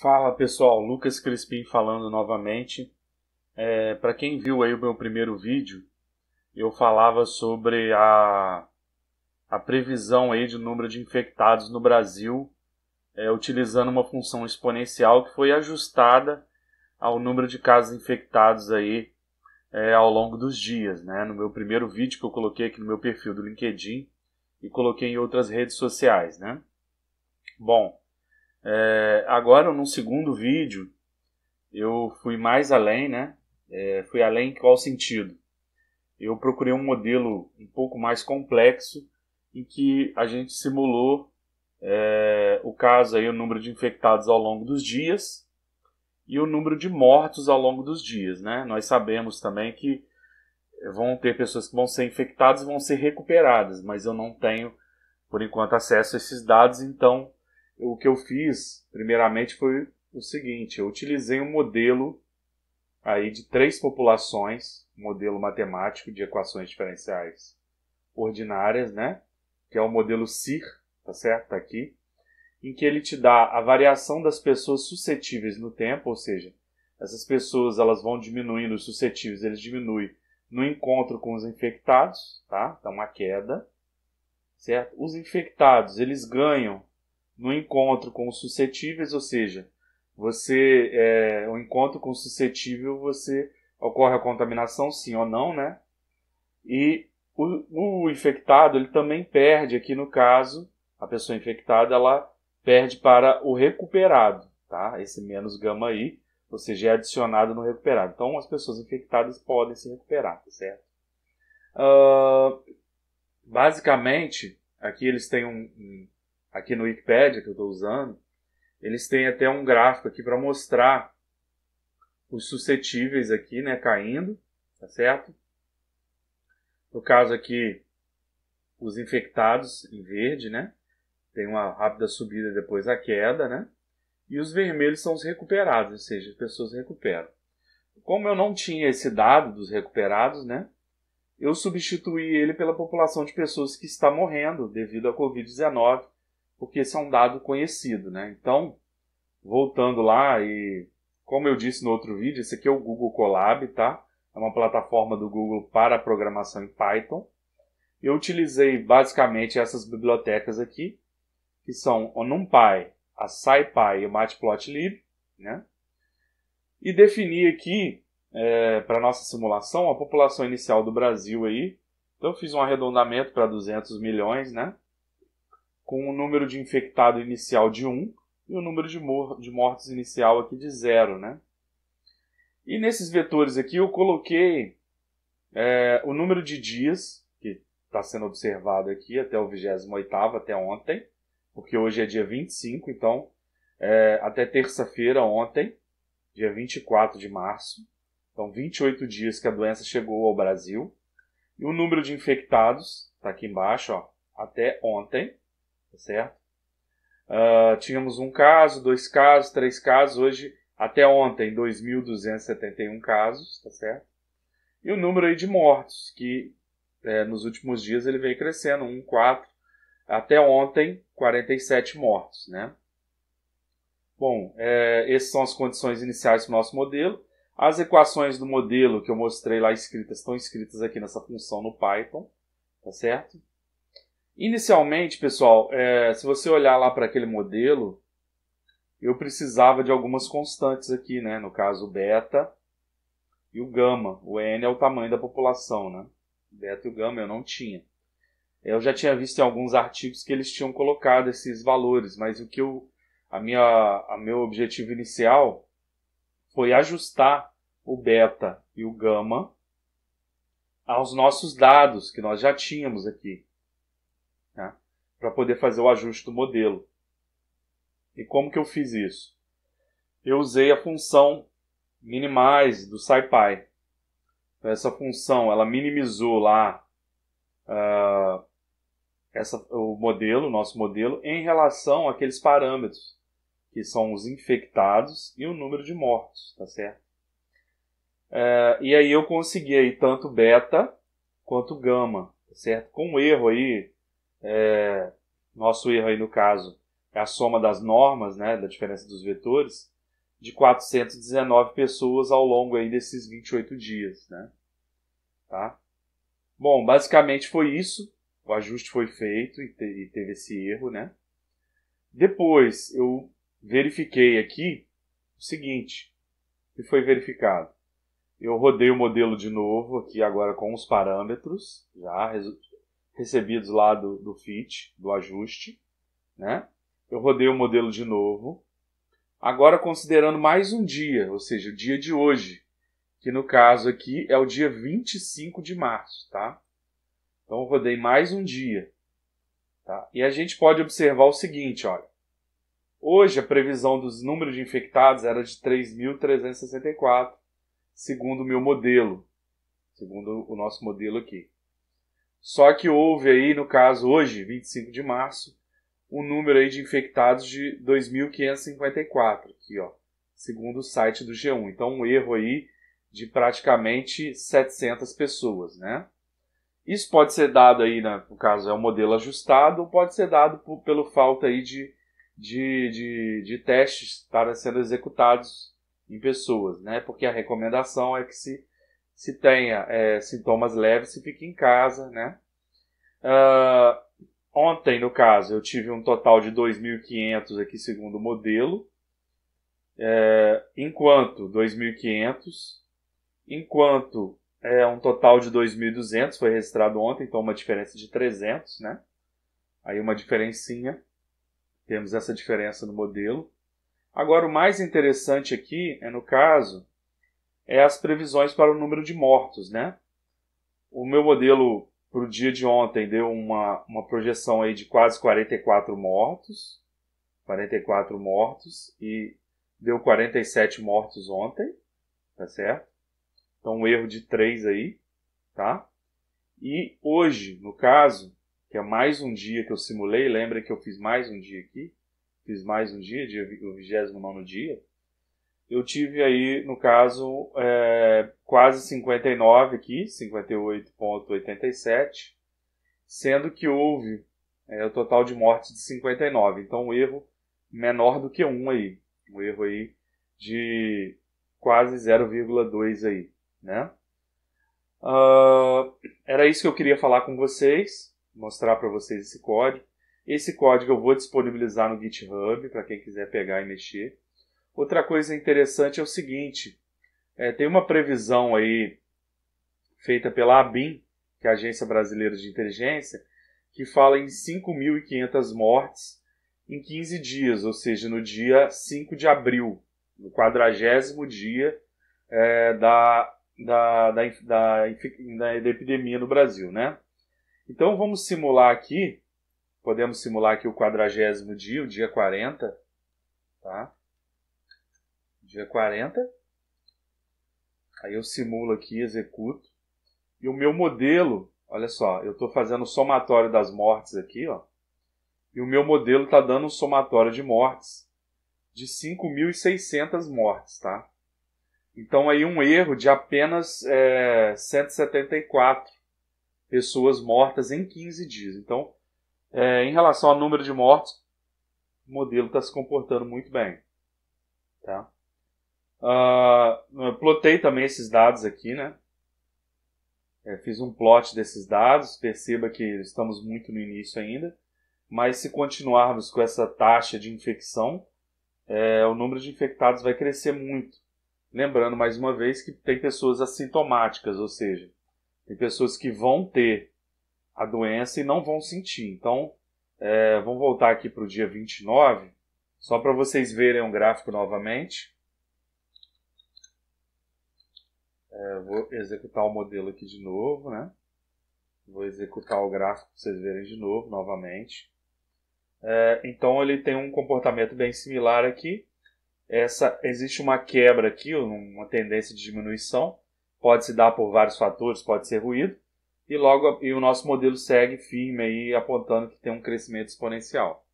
Fala pessoal, Lucas Crispim falando novamente. É, Para quem viu aí o meu primeiro vídeo, eu falava sobre a, a previsão aí de número de infectados no Brasil, é, utilizando uma função exponencial que foi ajustada ao número de casos infectados aí é, ao longo dos dias, né? No meu primeiro vídeo que eu coloquei aqui no meu perfil do LinkedIn e coloquei em outras redes sociais, né? Bom, é, agora, no segundo vídeo, eu fui mais além, né? É, fui além em qual sentido? Eu procurei um modelo um pouco mais complexo em que a gente simulou é, o caso aí, o número de infectados ao longo dos dias e o número de mortos ao longo dos dias, né? Nós sabemos também que vão ter pessoas que vão ser infectadas e vão ser recuperadas, mas eu não tenho, por enquanto, acesso a esses dados, então o que eu fiz, primeiramente, foi o seguinte: eu utilizei um modelo aí de três populações, modelo matemático de equações diferenciais ordinárias, né? Que é o modelo CIR, tá certo? Tá aqui, em que ele te dá a variação das pessoas suscetíveis no tempo, ou seja, essas pessoas elas vão diminuindo, os suscetíveis eles diminuem no encontro com os infectados, tá? Então uma queda, certo? Os infectados eles ganham no encontro com os suscetíveis, ou seja, você é, o encontro com o suscetível você ocorre a contaminação sim ou não, né? E o, o infectado ele também perde aqui no caso a pessoa infectada ela perde para o recuperado, tá? Esse menos gama aí, ou seja, é adicionado no recuperado. Então as pessoas infectadas podem se recuperar, tá certo? Uh, basicamente aqui eles têm um, um aqui no Wikipedia que eu estou usando, eles têm até um gráfico aqui para mostrar os suscetíveis aqui, né, caindo, tá certo? No caso aqui, os infectados em verde, né? Tem uma rápida subida depois a queda, né? E os vermelhos são os recuperados, ou seja, as pessoas recuperam. Como eu não tinha esse dado dos recuperados, né? Eu substituí ele pela população de pessoas que está morrendo devido à Covid-19 porque esse é um dado conhecido, né? Então, voltando lá e como eu disse no outro vídeo, esse aqui é o Google Colab, tá? É uma plataforma do Google para programação em Python. Eu utilizei basicamente essas bibliotecas aqui, que são o NumPy, a SciPy e o Matplotlib, né? E defini aqui, é, para nossa simulação, a população inicial do Brasil aí. Então, eu fiz um arredondamento para 200 milhões, né? com o um número de infectado inicial de 1 e o um número de, mor de mortes inicial aqui de 0, né? E nesses vetores aqui eu coloquei é, o número de dias que está sendo observado aqui até o 28 até ontem, porque hoje é dia 25, então é, até terça-feira ontem, dia 24 de março. Então, 28 dias que a doença chegou ao Brasil. E o número de infectados, está aqui embaixo, ó, até ontem tá certo? Uh, tínhamos um caso, dois casos, três casos, hoje, até ontem, 2.271 casos, tá certo? E o número aí de mortos, que é, nos últimos dias ele vem crescendo, 1, 4, até ontem, 47 mortos, né? Bom, é, essas são as condições iniciais do nosso modelo. As equações do modelo que eu mostrei lá escritas estão escritas aqui nessa função no Python, tá certo? Inicialmente, pessoal, é, se você olhar lá para aquele modelo, eu precisava de algumas constantes aqui, né? No caso, o beta e o gama. O N é o tamanho da população, né? Beta e o gama eu não tinha. Eu já tinha visto em alguns artigos que eles tinham colocado esses valores, mas o que eu, a minha, a meu objetivo inicial foi ajustar o beta e o gama aos nossos dados que nós já tínhamos aqui né, para poder fazer o ajuste do modelo. E como que eu fiz isso? Eu usei a função minimize do SciPy. Então, essa função ela minimizou lá uh, essa, o modelo, o nosso modelo, em relação àqueles parâmetros que são os infectados e o número de mortos, tá certo? Uh, e aí eu consegui aí tanto beta quanto gama, tá certo? Com um erro aí é, nosso erro aí no caso é a soma das normas, né, da diferença dos vetores, de 419 pessoas ao longo aí desses 28 dias, né? Tá? Bom, basicamente foi isso. O ajuste foi feito e, te, e teve esse erro, né? Depois eu verifiquei aqui o seguinte, que foi verificado. Eu rodei o modelo de novo aqui agora com os parâmetros, já recebidos lá do, do fit, do ajuste, né? Eu rodei o modelo de novo. Agora considerando mais um dia, ou seja, o dia de hoje, que no caso aqui é o dia 25 de março, tá? Então eu rodei mais um dia. Tá? E a gente pode observar o seguinte, olha. Hoje a previsão dos números de infectados era de 3.364, segundo o meu modelo, segundo o nosso modelo aqui. Só que houve aí, no caso, hoje, 25 de março, um número aí de infectados de 2.554, aqui, ó, segundo o site do G1. Então, um erro aí de praticamente 700 pessoas, né? Isso pode ser dado aí, né, no caso, é um modelo ajustado, ou pode ser dado por, pelo falta aí de, de, de, de testes estarem sendo executados em pessoas, né? Porque a recomendação é que se se tenha é, sintomas leves, se fique em casa, né? Uh, ontem, no caso, eu tive um total de 2.500 aqui, segundo o modelo. É, enquanto 2.500, enquanto é um total de 2.200 foi registrado ontem, então uma diferença de 300, né? Aí uma diferencinha, temos essa diferença no modelo. Agora, o mais interessante aqui é, no caso, é as previsões para o número de mortos, né? O meu modelo para o dia de ontem deu uma, uma projeção aí de quase 44 mortos, 44 mortos e deu 47 mortos ontem, tá certo? Então um erro de 3 aí, tá? E hoje, no caso, que é mais um dia que eu simulei, lembra que eu fiz mais um dia aqui? Fiz mais um dia, dia o 29 dia, eu tive aí, no caso, é, quase 59 aqui, 58,87, sendo que houve é, o total de mortes de 59. Então, um erro menor do que um aí. Um erro aí de quase 0,2 aí, né? Uh, era isso que eu queria falar com vocês, mostrar para vocês esse código. Esse código eu vou disponibilizar no GitHub para quem quiser pegar e mexer. Outra coisa interessante é o seguinte: é, tem uma previsão aí feita pela ABIN, que é a Agência Brasileira de Inteligência, que fala em 5.500 mortes em 15 dias, ou seja, no dia 5 de abril, no quadragésimo dia é, da, da, da, da, da epidemia no Brasil, né? Então vamos simular aqui, podemos simular aqui o quadragésimo dia, o dia 40, tá? dia 40. Aí eu simulo aqui, executo. E o meu modelo, olha só, eu estou fazendo o somatório das mortes aqui, ó. E o meu modelo está dando um somatório de mortes de 5.600 mortes, tá? Então aí um erro de apenas é, 174 pessoas mortas em 15 dias. Então, é, em relação ao número de mortes, o modelo está se comportando muito bem, tá? Uh, plotei também esses dados aqui, né? É, fiz um plot desses dados, perceba que estamos muito no início ainda, mas se continuarmos com essa taxa de infecção, é, o número de infectados vai crescer muito. Lembrando mais uma vez que tem pessoas assintomáticas, ou seja, tem pessoas que vão ter a doença e não vão sentir. Então, é, vamos voltar aqui para o dia 29, só para vocês verem o um gráfico novamente. É, vou executar o modelo aqui de novo, né? Vou executar o gráfico para vocês verem de novo, novamente. É, então ele tem um comportamento bem similar aqui. Essa, existe uma quebra aqui, uma tendência de diminuição. Pode se dar por vários fatores, pode ser ruído. E logo e o nosso modelo segue firme aí, apontando que tem um crescimento exponencial.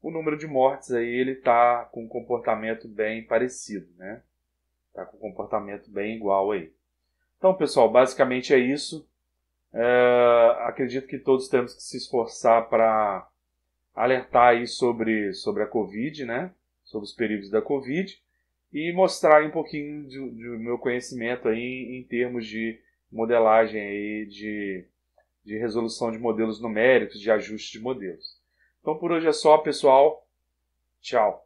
O número de mortes aí ele está com um comportamento bem parecido, né? Está com um comportamento bem igual aí. Então, pessoal, basicamente é isso. É, acredito que todos temos que se esforçar para alertar aí sobre, sobre a Covid, né? Sobre os perigos da Covid e mostrar um pouquinho do, meu conhecimento aí em termos de modelagem aí de, de resolução de modelos numéricos, de ajuste de modelos. Então por hoje é só, pessoal. Tchau.